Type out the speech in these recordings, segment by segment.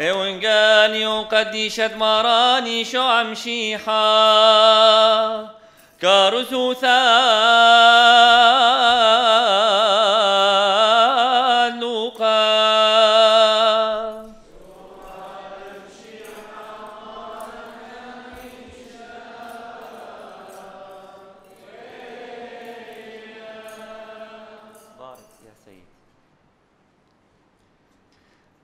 ونقاني وقديشة مراني شو أمشي حا كارثو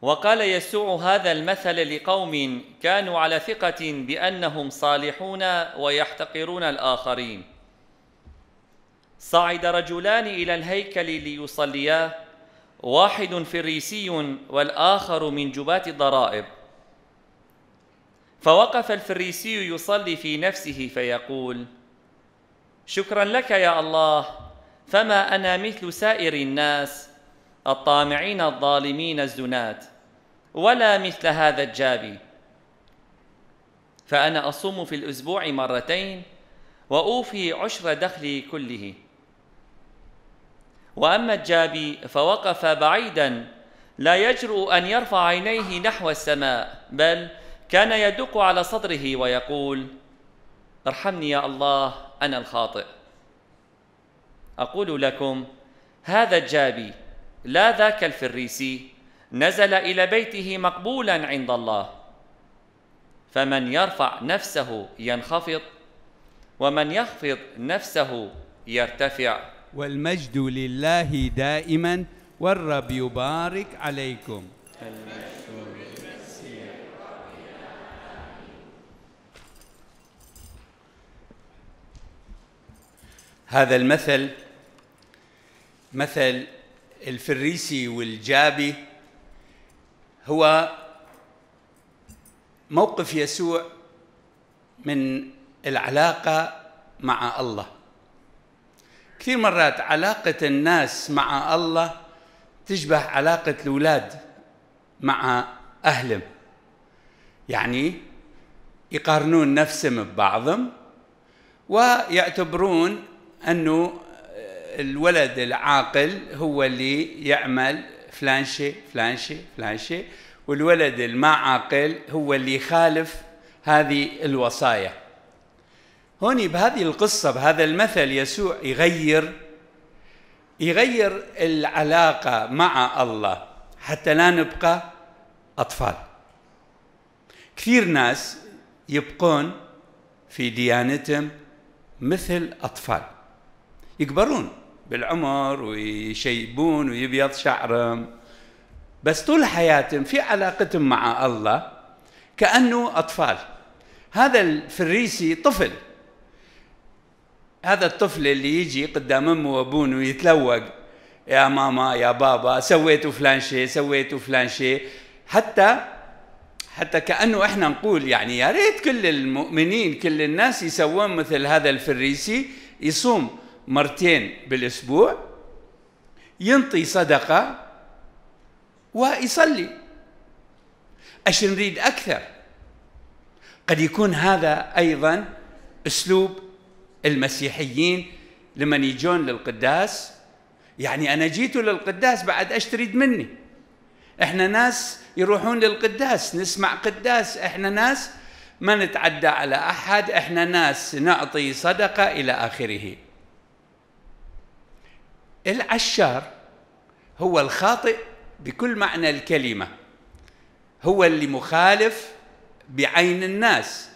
وقال يسوع هذا المثل لقوم كانوا على ثقة بأنهم صالحون ويحتقرون الآخرين. صعد رجلان إلى الهيكل ليصليا واحد فريسي والآخر من جباة الضرائب فوقف الفريسي يصلي في نفسه فيقول: شكرا لك يا الله، فما أنا مثل سائر الناس، الطامعين الظالمين الزنات ولا مثل هذا الجابي فأنا أصوم في الأسبوع مرتين وأوفي عشر دخلي كله وأما الجابي فوقف بعيدا لا يجرؤ أن يرفع عينيه نحو السماء بل كان يدق على صدره ويقول ارحمني يا الله أنا الخاطئ أقول لكم هذا الجابي لا ذاك الفريسي نزل الى بيته مقبولا عند الله فمن يرفع نفسه ينخفض ومن يخفض نفسه يرتفع والمجد لله دائما والرب يبارك عليكم هذا المثل مثل الفريسي والجابي هو موقف يسوع من العلاقة مع الله كثير مرات علاقة الناس مع الله تشبه علاقة الأولاد مع أهلهم يعني يقارنون نفسهم ببعضهم ويعتبرون أنه الولد العاقل هو اللي يعمل فلان شيء فلان شيء فلان شيء والولد الما عاقل هو اللي يخالف هذه الوصايا هوني بهذه القصة بهذا المثل يسوع يغير يغير العلاقة مع الله حتى لا نبقى أطفال كثير ناس يبقون في ديانتهم مثل أطفال يكبرون بالعمر ويشيبون ويبيض شعرهم بس طول حياتهم في علاقتهم مع الله كأنه أطفال هذا الفريسي طفل هذا الطفل اللي يجي قدام امه وأبوه ويتلوق يا ماما يا بابا سويتوا فلان شيء سويتوا فلان شيء حتى حتى كانه احنا نقول يعني يا ريت كل المؤمنين كل الناس يسوون مثل هذا الفريسي يصوم مرتين بالاسبوع ينطي صدقه ويصلي اش نريد اكثر قد يكون هذا ايضا اسلوب المسيحيين لمن يجون للقداس يعني انا جيت للقداس بعد ايش تريد مني احنا ناس يروحون للقداس نسمع قداس احنا ناس ما نتعدى على احد احنا ناس نعطي صدقه الى اخره العشار هو الخاطئ بكل معنى الكلمة هو اللي مخالف بعين الناس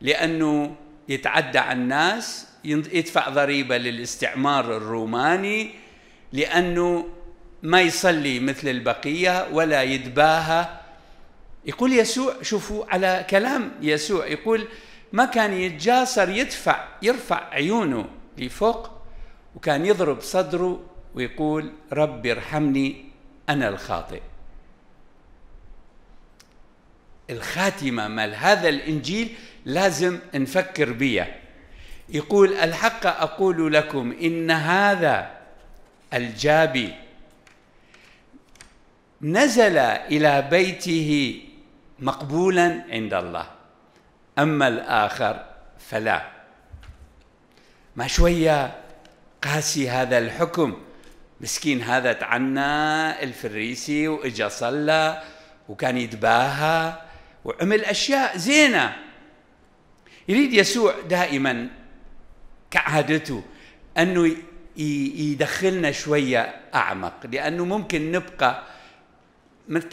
لأنه يتعدى على الناس يدفع ضريبة للاستعمار الروماني لأنه ما يصلي مثل البقية ولا يتباهى يقول يسوع شوفوا على كلام يسوع يقول ما كان يتجاسر يدفع يرفع عيونه لفوق وكان يضرب صدره ويقول ربي ارحمني أنا الخاطئ الخاتمة مال هذا الإنجيل لازم نفكر بيه يقول الحق أقول لكم إن هذا الجابي نزل إلى بيته مقبولا عند الله أما الآخر فلا ما شوية قاسي هذا الحكم مسكين هذا تعنى الفريسي واجا صلى وكان يتباهى وعمل اشياء زينه يريد يسوع دائما كعادته انه يدخلنا شويه اعمق لانه ممكن نبقى مثل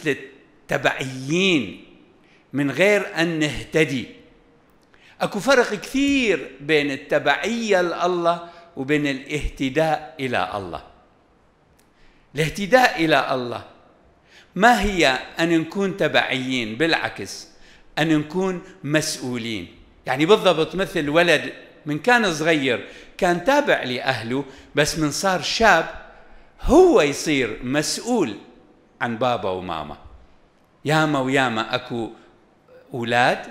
التبعيين من غير ان نهتدي اكو فرق كثير بين التبعيه لله وبين الاهتداء إلى الله الاهتداء إلى الله ما هي أن نكون تبعيين بالعكس أن نكون مسؤولين يعني بالضبط مثل ولد من كان صغير كان تابع لأهله بس من صار شاب هو يصير مسؤول عن بابا وماما ياما وياما أكو أولاد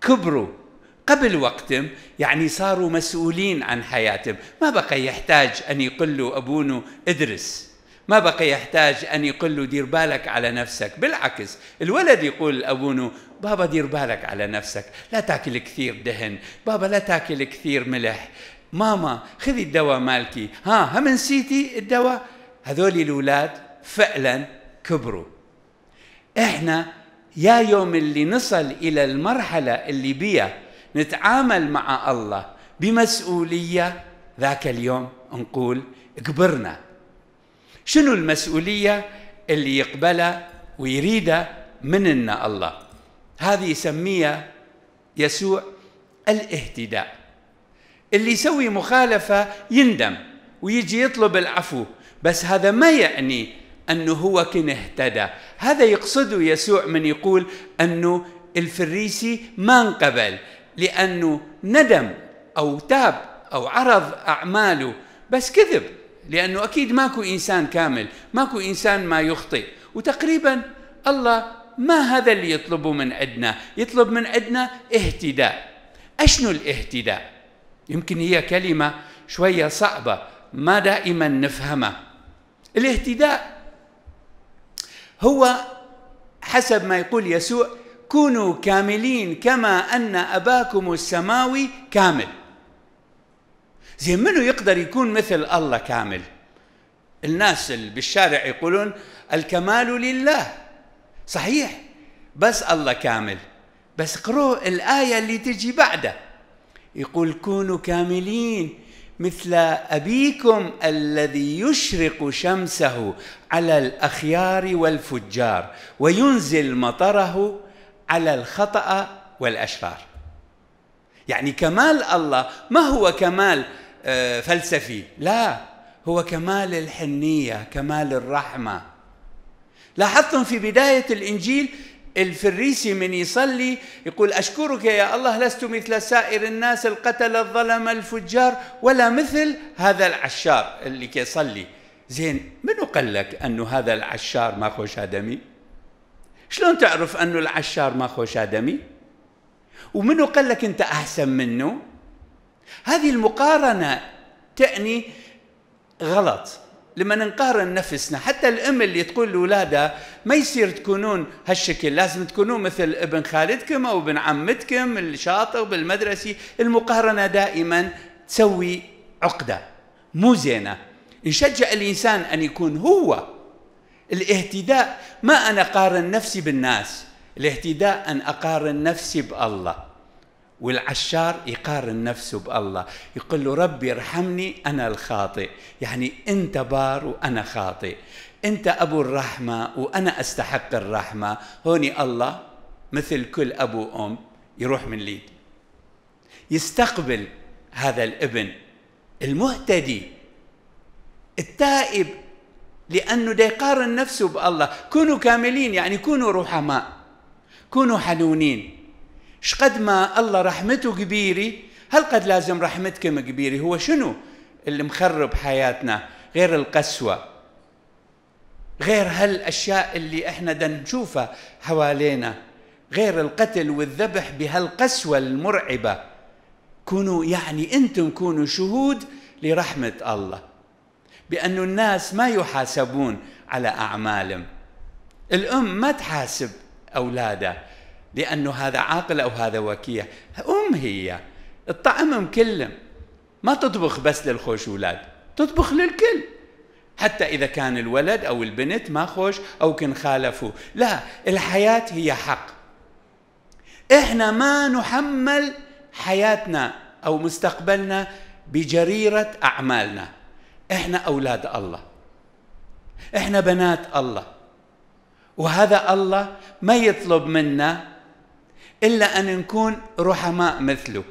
كبروا قبل وقتهم يعني صاروا مسؤولين عن حياتهم ما بقى يحتاج أن يقول له أبونه ادرس ما بقى يحتاج أن يقول له دير بالك على نفسك بالعكس الولد يقول لأبونه بابا دير بالك على نفسك لا تاكل كثير دهن بابا لا تاكل كثير ملح ماما خذي الدواء مالكي ها هم نسيتي الدواء هذول الأولاد فعلا كبروا احنا يا يوم اللي نصل إلى المرحلة اللي بيها نتعامل مع الله بمسؤولية ذاك اليوم نقول كبرنا شنو المسؤولية اللي يقبلها ويريدها مننا الله هذه يسميها يسوع الاهتداء اللي يسوي مخالفة يندم ويجي يطلب العفو بس هذا ما يعني أنه هو كن اهتدى هذا يقصده يسوع من يقول أنه الفريسي ما انقبل لأنه ندم أو تاب أو عرض أعماله بس كذب لأنه أكيد ماكو إنسان كامل ماكو إنسان ما يخطئ وتقريبا الله ما هذا اللي يطلبه من عندنا يطلب من عندنا اهتداء أشنو الاهتداء يمكن هي كلمة شوية صعبة ما دائما نفهمها الاهتداء هو حسب ما يقول يسوع كونوا كاملين كما أن أباكم السماوي كامل زي منو يقدر يكون مثل الله كامل الناس اللي بالشارع يقولون الكمال لله صحيح بس الله كامل بس اقروا الآية اللي تجي بعده يقول كونوا كاملين مثل أبيكم الذي يشرق شمسه على الأخيار والفجار وينزل مطره على الخطأ والأشرار يعني كمال الله ما هو كمال آه، فلسفي لا هو كمال الحنية كمال الرحمة لاحظتم في بداية الإنجيل الفريسي من يصلي يقول أشكرك يا الله لست مثل سائر الناس القتل الظلم الفجار ولا مثل هذا العشار اللي يصلي زين منو قال لك أنه هذا العشار ما خوش آدمي شلون تعرف انه العشار ما خوش ادمي ومنو قال لك انت احسن منه هذه المقارنه تعني غلط لما نقارن نفسنا حتى الام اللي تقول لاولادها ما يصير تكونون هالشكل لازم تكونون مثل ابن خالدكم او ابن عمتكم الشاطر بالمدرسه المقارنه دائما تسوي عقده مو زينه نشجع الانسان ان يكون هو الاهتداء ما أنا أقارن نفسي بالناس الاهتداء أن أقارن نفسي بالله والعشار يقارن نفسه بالله يقول له ربي ارحمني أنا الخاطئ يعني أنت بار وأنا خاطئ أنت أبو الرحمة وأنا أستحق الرحمة هوني الله مثل كل أبو وأم يروح من ليد يستقبل هذا الابن المهتدي التائب لأنه ده يقارن نفسه بالله كونوا كاملين يعني كونوا رحماء كونوا حنونين شقد ما الله رحمته كبيرة هل قد لازم رحمتكم كبيرة هو شنو اللي مخرب حياتنا غير القسوة غير هالأشياء اللي احنا دا نشوفها حوالينا غير القتل والذبح بهالقسوة المرعبة كونوا يعني انتم كونوا شهود لرحمة الله بأن الناس ما يحاسبون على أعمالهم الأم ما تحاسب أولادها لأنه هذا عاقل أو هذا وكيع أم هي الطعم كلهم ما تطبخ بس للخوش أولاد تطبخ للكل حتى إذا كان الولد أو البنت ما خوش أو كن خالفوا لا الحياة هي حق إحنا ما نحمل حياتنا أو مستقبلنا بجريرة أعمالنا احنا اولاد الله احنا بنات الله وهذا الله ما يطلب منا الا ان نكون رحماء مثله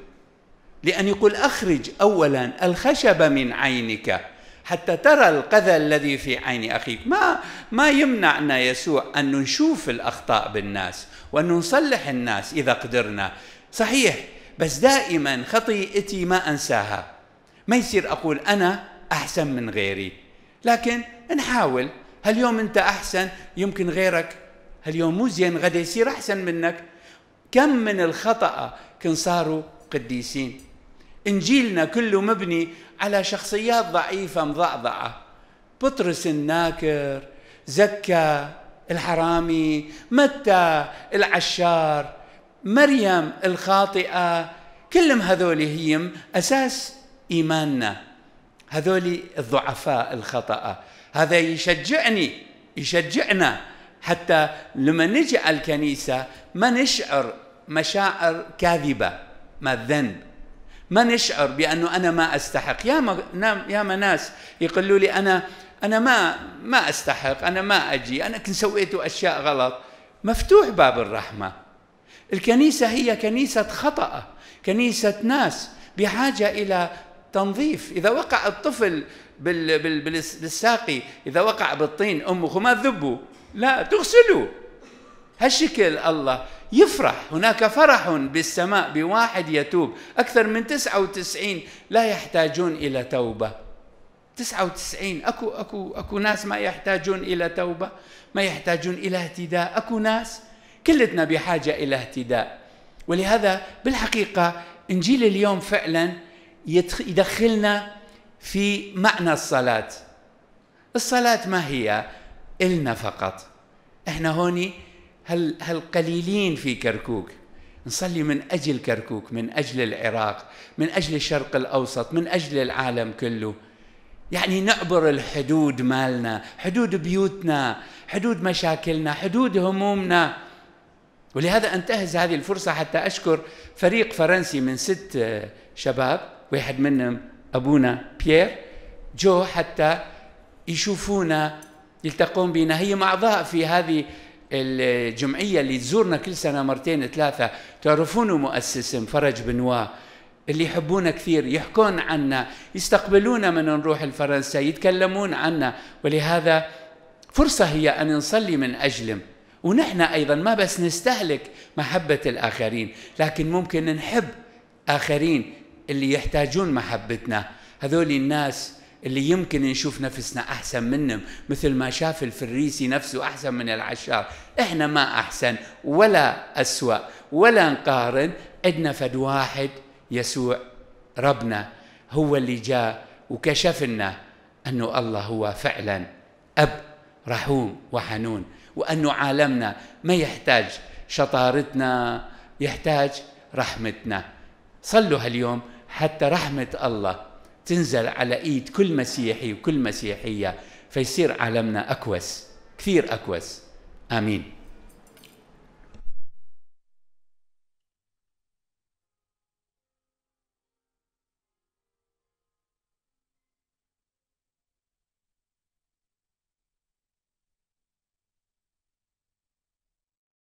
لان يقول اخرج اولا الخشب من عينك حتى ترى القذى الذي في عين اخيك ما ما يمنعنا يسوع ان نشوف الاخطاء بالناس وان نصلح الناس اذا قدرنا صحيح بس دائما خطيئتي ما انساها ما يصير اقول انا احسن من غيري لكن نحاول هاليوم انت احسن يمكن غيرك هاليوم مو زين غدا يصير احسن منك كم من الخطأ كن صاروا قديسين انجيلنا كله مبني على شخصيات ضعيفه مضعضعه بطرس الناكر زكا الحرامي متى العشار مريم الخاطئه كلهم هذول هي اساس ايماننا هذول الضعفاء الخطأ هذا يشجعني يشجعنا حتى لما نجي على الكنيسة ما نشعر مشاعر كاذبة ما الذنب ما نشعر بأنه أنا ما أستحق يا ما, نعم، يا ما ناس يقولوا لي أنا أنا ما ما أستحق أنا ما أجي أنا كنت سويت أشياء غلط مفتوح باب الرحمة الكنيسة هي كنيسة خطأ كنيسة ناس بحاجة إلى تنظيف إذا وقع الطفل بالساقي إذا وقع بالطين أمه ما تذبه لا تغسله هالشكل الله يفرح هناك فرح بالسماء بواحد يتوب أكثر من 99 لا يحتاجون إلى توبة 99 أكو, أكو, أكو ناس ما يحتاجون إلى توبة ما يحتاجون إلى اهتداء أكو ناس كلتنا بحاجة إلى اهتداء ولهذا بالحقيقة إنجيل اليوم فعلا يدخلنا في معنى الصلاة الصلاة ما هي إلنا فقط احنا هوني هل هالقليلين في كركوك نصلي من أجل كركوك من أجل العراق من أجل الشرق الأوسط من أجل العالم كله يعني نعبر الحدود مالنا حدود بيوتنا حدود مشاكلنا حدود همومنا ولهذا انتهز هذه الفرصة حتى أشكر فريق فرنسي من ست شباب واحد منهم ابونا بيير جو حتى يشوفونا يلتقون بنا هي اعضاء في هذه الجمعيه اللي تزورنا كل سنه مرتين ثلاثه تعرفون مؤسسهم فرج بنوا اللي يحبونا كثير يحكون عنا يستقبلونا من نروح لفرنسا يتكلمون عنا ولهذا فرصه هي ان نصلي من اجلهم ونحن ايضا ما بس نستهلك محبه الاخرين لكن ممكن نحب اخرين اللي يحتاجون محبتنا هذول الناس اللي يمكن نشوف نفسنا أحسن منهم مثل ما شاف الفريسي نفسه أحسن من العشار إحنا ما أحسن ولا أسوأ ولا نقارن عندنا فد واحد يسوع ربنا هو اللي جاء وكشف لنا أنه الله هو فعلا أب رحوم وحنون وأنه عالمنا ما يحتاج شطارتنا يحتاج رحمتنا صلوا هاليوم حتى رحمة الله تنزل على ايد كل مسيحي وكل مسيحيه فيصير عالمنا اكوس كثير اكوس امين